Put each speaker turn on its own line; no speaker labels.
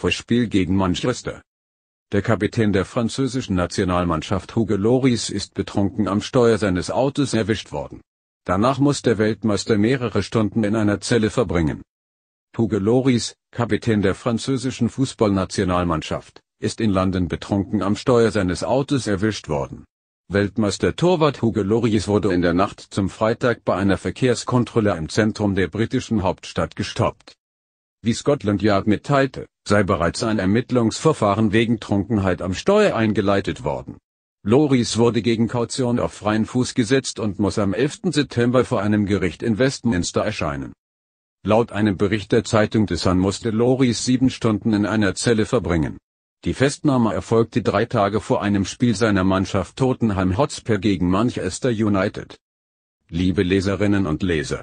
vor gegen Manchester. Der Kapitän der französischen Nationalmannschaft Hugo Loris ist betrunken am Steuer seines Autos erwischt worden. Danach muss der Weltmeister mehrere Stunden in einer Zelle verbringen. Hugo Loris, Kapitän der französischen Fußballnationalmannschaft, ist in London betrunken am Steuer seines Autos erwischt worden. Weltmeister Torwart Hugo Loris wurde in der Nacht zum Freitag bei einer Verkehrskontrolle im Zentrum der britischen Hauptstadt gestoppt. Wie Scotland Yard mitteilte, sei bereits ein Ermittlungsverfahren wegen Trunkenheit am Steuer eingeleitet worden. Loris wurde gegen Kaution auf freien Fuß gesetzt und muss am 11. September vor einem Gericht in Westminster erscheinen. Laut einem Bericht der Zeitung The Sun musste Loris sieben Stunden in einer Zelle verbringen. Die Festnahme erfolgte drei Tage vor einem Spiel seiner Mannschaft Tottenham Hotspur gegen Manchester United. Liebe Leserinnen und Leser